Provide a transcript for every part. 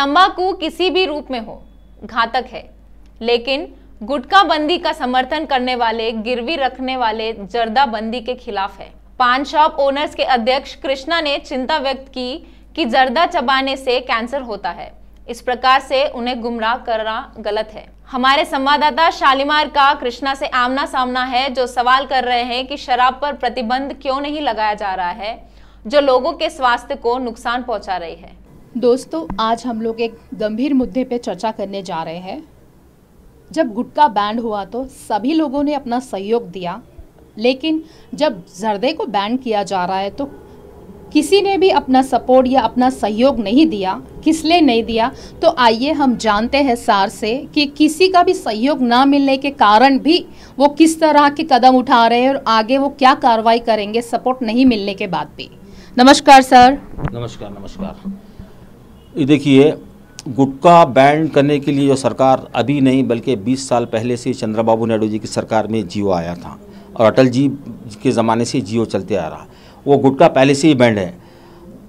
तंबाकू किसी भी रूप में हो घातक है लेकिन गुटखा बंदी का समर्थन करने वाले गिरवी रखने वाले जर्दा बंदी के खिलाफ है पान शॉप ओनर्स के अध्यक्ष कृष्णा ने चिंता व्यक्त की कि जर्दा चबाने से कैंसर होता है इस प्रकार से उन्हें गुमराह करना गलत है हमारे संवाददाता शालीमार का कृष्णा से आमना सामना है जो सवाल कर रहे हैं कि शराब पर प्रतिबंध क्यों नहीं लगाया जा रहा है जो लोगों के स्वास्थ्य को नुकसान पहुंचा रही है दोस्तों आज हम लोग एक गंभीर मुद्दे पर चर्चा करने जा रहे हैं जब गुटका बैंड हुआ तो सभी लोगों ने अपना सहयोग दिया लेकिन जब जर्दे को बैंड किया जा रहा है तो किसी ने भी अपना सपोर्ट या अपना सहयोग नहीं दिया किसलिए नहीं दिया तो आइए हम जानते हैं सार से कि किसी का भी सहयोग ना मिलने के कारण भी वो किस तरह के कदम उठा रहे हैं और आगे वो क्या कार्रवाई करेंगे सपोर्ट नहीं मिलने के बाद भी नमस्कार सर नमस्कार नमस्कार देखिए गुटखा बैन करने के लिए जो सरकार अभी नहीं बल्कि 20 साल पहले से चंद्रबाबू नायडू जी की सरकार में जियो आया था और अटल जी के ज़माने से जियो चलते आ रहा वो गुटखा पहले से ही बैंड है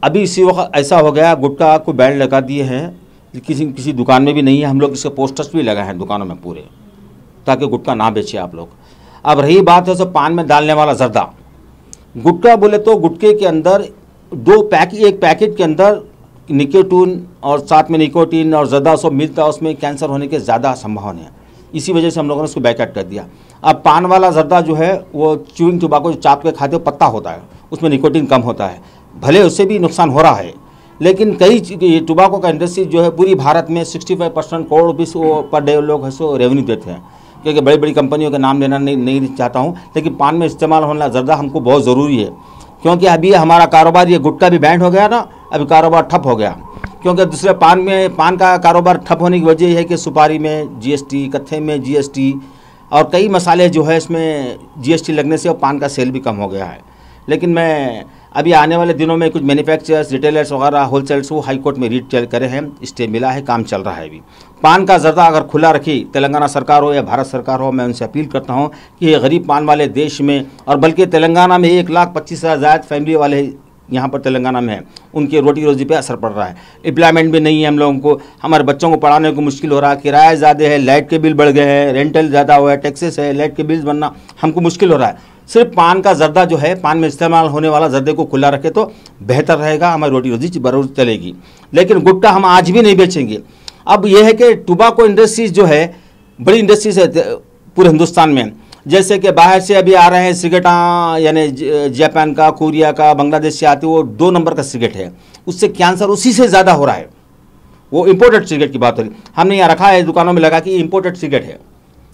अभी इसी वक्त ऐसा हो गया गुटखा को बैंड लगा दिए हैं किसी किसी दुकान में भी नहीं है हम लोग इसके पोस्टर्स भी लगाए हैं दुकानों में पूरे ताकि गुटखा ना बेचे आप लोग अब रही बात है सब पान में डालने वाला जर्दा गुटखा बोले तो गुटके के अंदर दो पैक एक पैकेट के अंदर निकोटून और साथ में निकोटिन और ज़्यादा सब मिलता है उसमें कैंसर होने के ज़्यादा संभावना है इसी वजह से हम लोगों ने उसको बैकआउट कर दिया अब पान वाला जर्दा जो है वो च्यूइंग टोबाको जो चाप के खाते पत्ता होता है उसमें निकोटिन कम होता है भले उससे भी नुकसान हो रहा है लेकिन कई टुबाको का इंडस्ट्री जो है पूरी भारत में 65 percent crore rupees per day लोग है सो रेवेन्यू देते हैं क्योंकि बड़ी बड़ी कंपनियों का नाम लेना नहीं नहीं चाहता हूँ लेकिन पान में इस्तेमाल होना जर्दा हमको बहुत ज़रूरी है क्योंकि अभी हमारा कारोबार ये गुटका भी बैंड हो गया ना अभी कारोबार ठप हो गया क्योंकि दूसरे पान में पान का कारोबार ठप होने की वजह यह है कि सुपारी में जीएसटी कत्थे में जीएसटी और कई मसाले जो है इसमें जीएसटी लगने से और पान का सेल भी कम हो गया है लेकिन मैं अभी आने वाले दिनों में कुछ मैन्युफैक्चरर्स रिटेलर्स वगैरह होलसेल्स वो हाईकोर्ट में रिटेल करे हैं स्टे मिला है काम चल रहा है अभी पान का जर्दा अगर खुला रखी तेलंगाना सरकार हो या भारत सरकार हो मैं उनसे अपील करता हूँ कि ये गरीब पान वाले देश में और बल्कि तेलंगाना में एक लाख पच्चीस हज़ार फैमिली वाले यहाँ पर तेलंगाना में है उनके रोटी रोजी पे असर पड़ रहा है एम्प्लॉयमेंट भी नहीं है हम लोगों को हमारे बच्चों को पढ़ाने को मुश्किल हो रहा है किराया ज़्यादा है लाइट के बिल बढ़ गए हैं रेंटल ज़्यादा हुआ है टैक्सेस है लाइट के बिल्स बनना हमको मुश्किल हो रहा है सिर्फ पान का जर्दा जो है पान में इस्तेमाल होने वाला जर्दे को खुला रखे तो बेहतर रहेगा हमारी रोटी रोजी बरूर चलेगी लेकिन गुट्टा हम आज भी नहीं बेचेंगे अब यह है कि टुबाको इंडस्ट्रीज जो है बड़ी इंडस्ट्रीज है पूरे हिंदुस्तान में जैसे कि बाहर से अभी आ रहे हैं सिगरेटा हाँ, यानी जापान का कोरिया का बांग्लादेश से आती है वो दो नंबर का सिगरेट है उससे कैंसर उसी से ज़्यादा हो रहा है वो इम्पोर्टेड सिगरेट की बात हो रही हमने यहाँ रखा है दुकानों में लगा कि इम्पोर्टेड सिगरेट है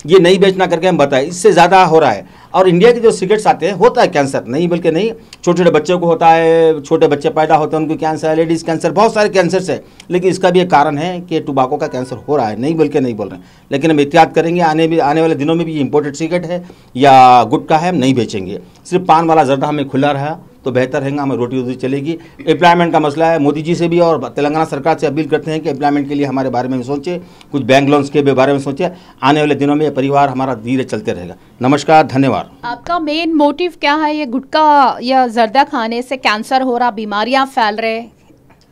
ये नहीं बेचना करके हम बताए इससे ज़्यादा हो रहा है और इंडिया के जो सिगरेट्स आते हैं होता है कैंसर नहीं बल्कि नहीं छोटे छोटे बच्चों को होता है छोटे बच्चे पैदा होते हैं उनको कैंसर लेडीज़ कैंसर बहुत सारे कैंसर्स है लेकिन इसका भी एक कारण है कि टुबाको का कैंसर हो रहा है नहीं बल्कि नहीं बोल रहे हैं लेकिन हम एहतियात करेंगे आने भी आने वाले दिनों में भी इम्पोर्टेड सिगरेट है या गुटका है हम नहीं बेचेंगे सिर्फ पान वाला जर्दा हमें खुला रहा तो बेहतर रहेगा हमें रोटी रोटी चलेगी एम्प्लॉयमेंट का मसला है मोदी जी से भी और तेलंगाना सरकार से अपील करते हैं कि एम्प्लॉयमेंट के लिए हमारे बारे में सोचे कुछ बैंक लोन्स के बारे में सोचे आने वाले दिनों में परिवार हमारा धीरे चलते रहेगा नमस्कार धन्यवाद आपका मेन मोटिव क्या है ये गुटका या जर्दा खाने से कैंसर हो रहा बीमारियाँ फैल रहे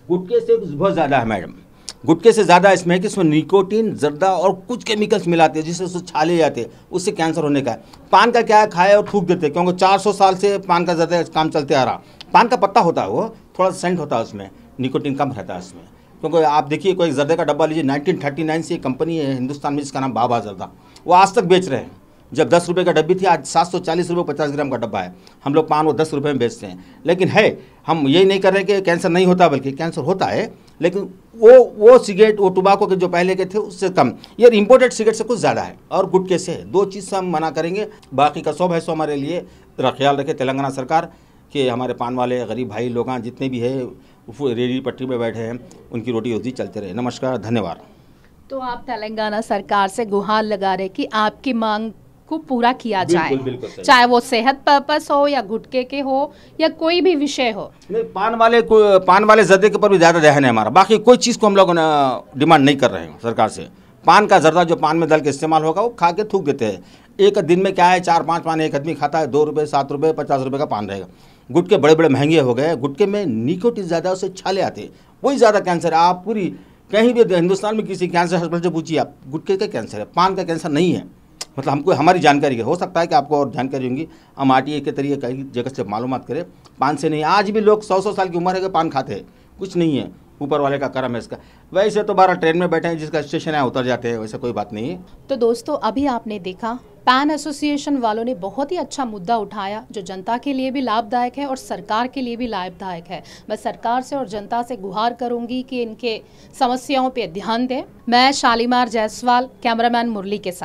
गुटके से बहुत ज़्यादा है मैडम गुटके से ज़्यादा इसमें है कि इसमें निकोटीन जर्दा और कुछ केमिकल्स मिलाते हैं जिससे उससे छाले जाते हैं उससे कैंसर होने का है पान का क्या है खाए और थूक देते हैं क्योंकि 400 साल से पान का ज़्यादा काम चलते आ रहा पान का पत्ता होता है वो थोड़ा सेंट होता है उसमें निकोटीन कम रहता है उसमें क्योंकि आप देखिए कोई जर्दे का डब्बा लीजिए नाइनटीन से एक कंपनी है हिंदुस्तान में जिसका नाम बाबा जर्दा वो आज तक बेच रहे हैं जब दस रुपये का डब्बी थी आज सात सौ चालीस रुपये पचास ग्राम का डब्बा है हम लोग पान वो दस रुपये में बेचते हैं लेकिन है हम यही नहीं कर रहे कि कैंसर नहीं होता बल्कि कैंसर होता है लेकिन वो वो सिगरेट वो टुबाको के जो पहले के थे उससे कम ये इम्पोर्टेड सिगरेट से कुछ ज़्यादा है और गुट कैसे है दो चीज़ से हम मना करेंगे बाकी का सब है सो हमारे लिए ख्याल रखे तेलंगाना सरकार के हमारे पान वाले गरीब भाई लोग जितने भी है रेडी पट्टी में बैठे हैं उनकी रोटी रोटी चलते रहे नमस्कार धन्यवाद तो आप तेलंगाना सरकार से गुहार लगा रहे कि आपकी मांग को पूरा किया जाए चाहे वो सेहत पर्पस हो या गुटके के हो या कोई भी विषय हो पान वाले को पान वाले जर्दे के ऊपर भी ज़्यादा रहन है हमारा बाकी कोई चीज़ को हम लोग डिमांड नहीं कर रहे हैं सरकार से पान का जर्दा जो पान में दल के इस्तेमाल होगा वो खा के थूक देते हैं एक दिन में क्या है चार पाँच पान एक आदमी खाता है दो रुपये सात रुपये पचास रुपये का पान रहेगा गुटके बड़े बड़े महंगे हो गए गुटके में निकोटिन ज़्यादा उससे छाले आते वही ज़्यादा कैंसर है आप पूरी कहीं भी हिंदुस्तान में किसी कैंसर हॉस्पिटल से पूछिए आप गुटके का कैंसर है पान का कैंसर नहीं है मतलब हमको हमारी जानकारी है हो सकता है कि आपको और जानकारी होंगी हम आर के तरीके कई जगह से मालूम करें पान से नहीं आज भी लोग सौ सौ साल की उम्र है कि पान खाते हैं कुछ नहीं है ऊपर वाले का कर्म है इसका वैसे तो बारह ट्रेन में बैठे हैं जिसका स्टेशन है उतर जाते हैं वैसे कोई बात नहीं है तो दोस्तों अभी आपने देखा पैन एसोसिएशन वालों ने बहुत ही अच्छा मुद्दा उठाया जो जनता के लिए भी लाभदायक है और सरकार के लिए भी लाभदायक है मैं सरकार से और जनता से गुहार करूंगी कि इनके समस्याओं पे ध्यान दें मैं शालीमार जायसवाल कैमरामैन मुरली के साथ